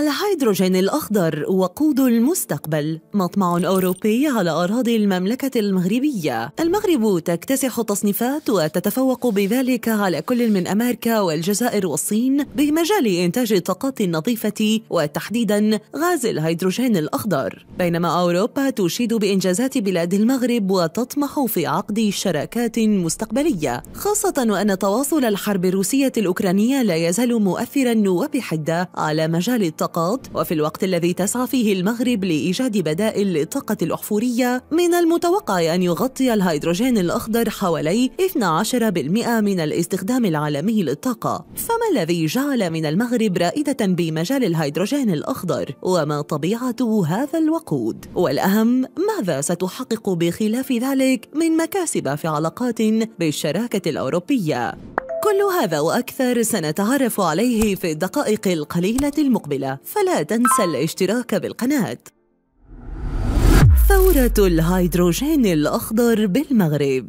الهيدروجين الأخضر وقود المستقبل مطمع أوروبي على أراضي المملكة المغربية المغرب تكتسح تصنيفات وتتفوق بذلك على كل من أمريكا والجزائر والصين بمجال إنتاج الطاقات النظيفة وتحديدا غاز الهيدروجين الأخضر بينما أوروبا تشيد بإنجازات بلاد المغرب وتطمح في عقد شراكات مستقبلية خاصة وأن تواصل الحرب الروسية الأوكرانية لا يزال مؤثرا وبحدة على مجال الطاقة فقط وفي الوقت الذي تسعى فيه المغرب لإيجاد بدائل للطاقة الأحفورية من المتوقع أن يغطي الهيدروجين الأخضر حوالي 12% من الاستخدام العالمي للطاقة فما الذي جعل من المغرب رائدة بمجال الهيدروجين الأخضر وما طبيعة هذا الوقود والأهم ماذا ستحقق بخلاف ذلك من مكاسب في علاقات بالشراكة الأوروبية كل هذا وأكثر سنتعرف عليه في الدقائق القليلة المقبلة فلا تنسى الاشتراك بالقناة ثورة الهيدروجين الأخضر بالمغرب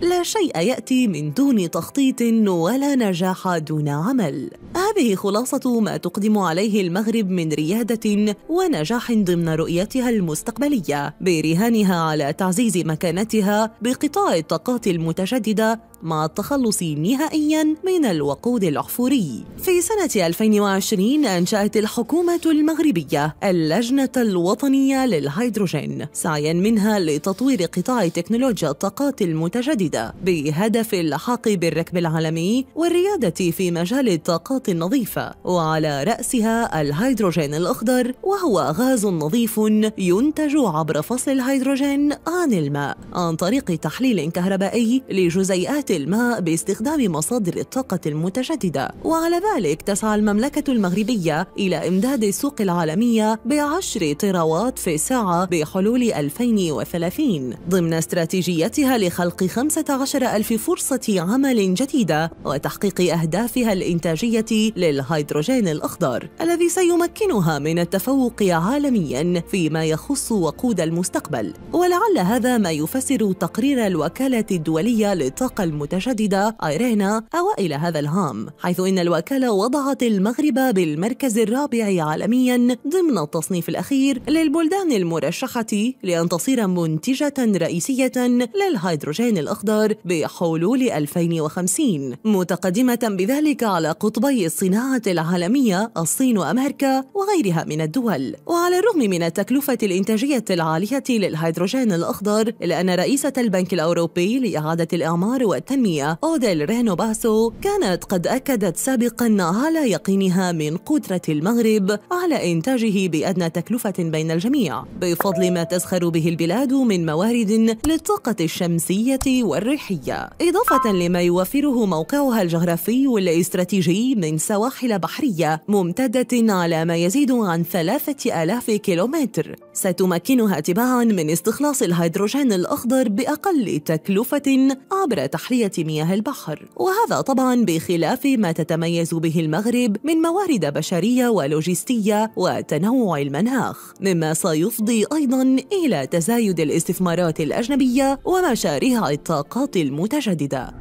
لا شيء يأتي من دون تخطيط ولا نجاح دون عمل. هذه خلاصة ما تقدم عليه المغرب من ريادة ونجاح ضمن رؤيتها المستقبلية، برهانها على تعزيز مكانتها بقطاع الطاقات المتجددة مع التخلص نهائيا من الوقود الأحفوري في سنة 2020 أنشأت الحكومة المغربية اللجنة الوطنية للهيدروجين سعيا منها لتطوير قطاع تكنولوجيا الطاقات المتجددة بهدف اللحاق بالركب العالمي والريادة في مجال الطاقات النظيفة وعلى رأسها الهيدروجين الأخضر وهو غاز نظيف ينتج عبر فصل الهيدروجين عن الماء عن طريق تحليل كهربائي لجزيئات الماء باستخدام مصادر الطاقة المتجددة وعلى ذلك تسعى المملكة المغربية إلى إمداد السوق العالمية بعشر تراوات في الساعة بحلول 2030 ضمن استراتيجيتها لخلق 15 ألف فرصة عمل جديدة وتحقيق أهدافها الإنتاجية للهيدروجين الأخضر الذي سيمكنها من التفوق عالمياً فيما يخص وقود المستقبل ولعل هذا ما يفسر تقرير الوكالة الدولية للطاقة المتجددة المتجددة أيرينا أوائل هذا العام حيث إن الوكالة وضعت المغرب بالمركز الرابع عالميا ضمن التصنيف الأخير للبلدان المرشحة لأن تصير منتجة رئيسية للهيدروجين الأخضر بحلول 2050 متقدمة بذلك على قطبي الصناعة العالمية الصين وأمريكا وغيرها من الدول وعلى الرغم من التكلفة الإنتاجية العالية للهيدروجين الأخضر إلا أن رئيسة البنك الأوروبي لإعادة الإعمار التنمية أوديل رينو باسو كانت قد أكدت سابقا على يقينها من قدرة المغرب على إنتاجه بأدنى تكلفة بين الجميع بفضل ما تزخر به البلاد من موارد للطاقة الشمسية والريحية إضافة لما يوفره موقعها الجغرافي والاستراتيجي من سواحل بحرية ممتدة على ما يزيد عن ثلاثة آلاف كيلومتر ستمكنها تباعا من استخلاص الهيدروجين الأخضر بأقل تكلفة عبر تحليل لتحلية مياه البحر وهذا طبعا بخلاف ما تتميز به المغرب من موارد بشرية ولوجستية وتنوع المناخ مما سيفضي أيضا إلى تزايد الاستثمارات الأجنبية ومشاريع الطاقات المتجددة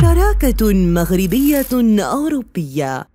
شراكة مغربية أوروبية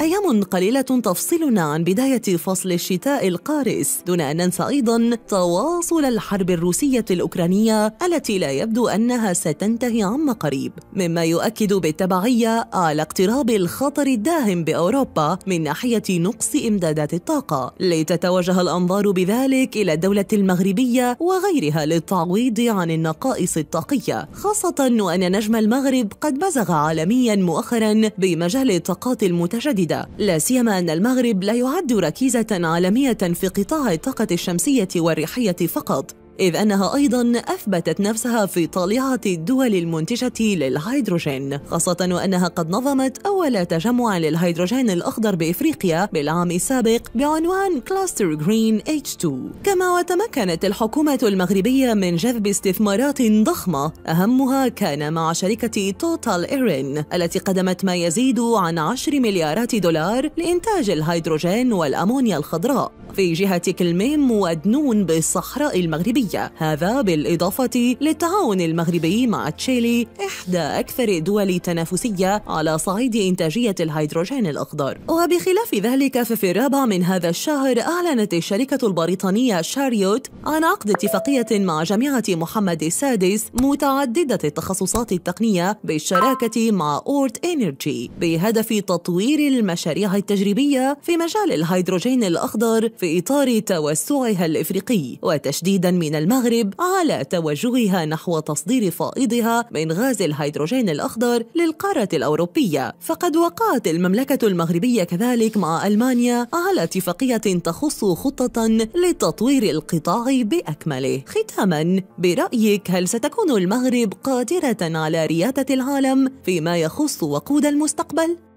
أيام قليلة تفصلنا عن بداية فصل الشتاء القارس دون أن ننسى أيضا تواصل الحرب الروسية الأوكرانية التي لا يبدو أنها ستنتهي عما قريب مما يؤكد بالتبعية على اقتراب الخطر الداهم بأوروبا من ناحية نقص إمدادات الطاقة لتتوجه الأنظار بذلك إلى الدولة المغربية وغيرها للتعويض عن النقائص الطاقية خاصة وأن نجم المغرب قد بزغ عالميا مؤخرا بمجال الطاقات المتجددة جديدة لا سيما أن المغرب لا يعد ركيزة عالمية في قطاع الطاقة الشمسية والريحية فقط إذ أنها أيضا أثبتت نفسها في طليعة الدول المنتجة للهيدروجين خاصة وأنها قد نظمت أول تجمع للهيدروجين الأخضر بإفريقيا بالعام السابق بعنوان كلاستر جرين H2 كما وتمكنت الحكومة المغربية من جذب استثمارات ضخمة أهمها كان مع شركة توتال إيرين التي قدمت ما يزيد عن 10 مليارات دولار لإنتاج الهيدروجين والأمونيا الخضراء في جهة كلميم ودنون بالصحراء المغربية هذا بالإضافة للتعاون المغربي مع تشيلي إحدى أكثر الدول تنافسية على صعيد إنتاجية الهيدروجين الأخضر وبخلاف ذلك ففي الرابع من هذا الشهر أعلنت الشركة البريطانية شاريوت عن عقد اتفاقية مع جامعة محمد السادس متعددة التخصصات التقنية بالشراكة مع أورت إنرجي بهدف تطوير المشاريع التجريبية في مجال الهيدروجين الأخضر في في إطار توسعها الإفريقي وتشديدا من المغرب على توجهها نحو تصدير فائضها من غاز الهيدروجين الأخضر للقارة الأوروبية فقد وقعت المملكة المغربية كذلك مع ألمانيا على اتفاقية تخص خطة لتطوير القطاع بأكمله ختاما برأيك هل ستكون المغرب قادرة على ريادة العالم فيما يخص وقود المستقبل؟